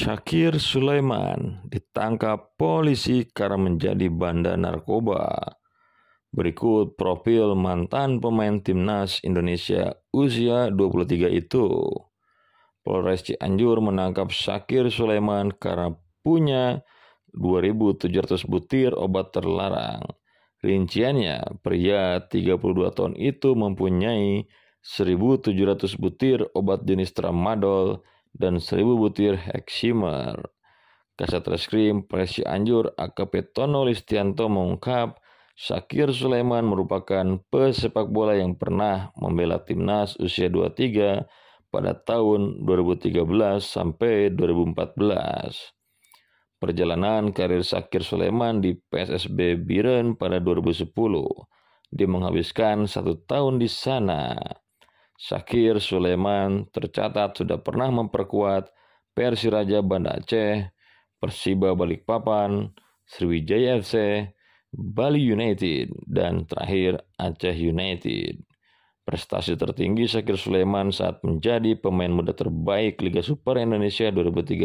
Syakir Sulaiman ditangkap polisi karena menjadi bandar narkoba. Berikut profil mantan pemain timnas Indonesia usia 23 itu. Polres Cianjur menangkap Syakir Sulaiman karena punya 2.700 butir obat terlarang. Rinciannya, pria 32 tahun itu mempunyai 1.700 butir obat jenis tramadol dan 1000 butir eksimer. Kasat Reskrim Presi Anjur AKP Tono Listianto mengungkap Syakir Sulaiman merupakan pesepak bola yang pernah membela timnas usia 23 pada tahun 2013 sampai 2014. Perjalanan karir Syakir Sulaiman di PSSB Biren pada 2010. Dia menghabiskan satu tahun di sana. Sakir Sulaiman tercatat sudah pernah memperkuat Persiraja Banda Aceh, Persiba Balikpapan, Sriwijaya FC, Bali United, dan terakhir Aceh United. Prestasi tertinggi Sakir Sulaiman saat menjadi pemain muda terbaik Liga Super Indonesia 2013.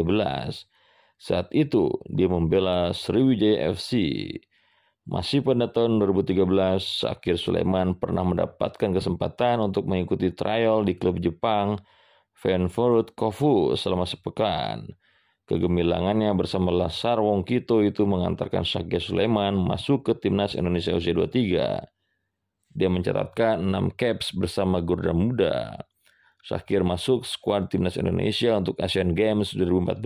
Saat itu dia membela Sriwijaya FC. Masih pada tahun 2013, Akir Sulaiman pernah mendapatkan kesempatan untuk mengikuti trial di klub Jepang Frankfurt Kofu selama sepekan. Kegemilangannya bersama Lasar Kito itu mengantarkan Sakya Sulaiman masuk ke timnas Indonesia usia 23. Dia mencatatkan 6 caps bersama Gurda Muda. Sakir masuk skuad timnas Indonesia untuk Asian Games 2014.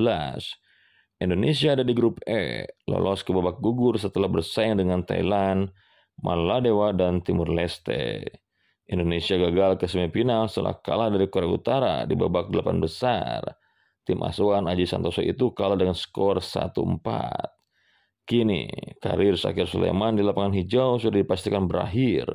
Indonesia ada di grup E, lolos ke babak gugur setelah bersaing dengan Thailand, Maladewa, dan Timur Leste. Indonesia gagal ke semifinal setelah kalah dari Korea Utara di babak delapan besar. Tim asuhan Aji Santoso itu kalah dengan skor 1-4. Kini, karir Sakir Sulaiman di lapangan hijau sudah dipastikan berakhir.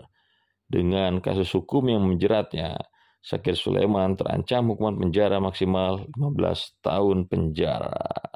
Dengan kasus hukum yang menjeratnya, Sakir Sulaiman terancam hukuman penjara maksimal 15 tahun penjara.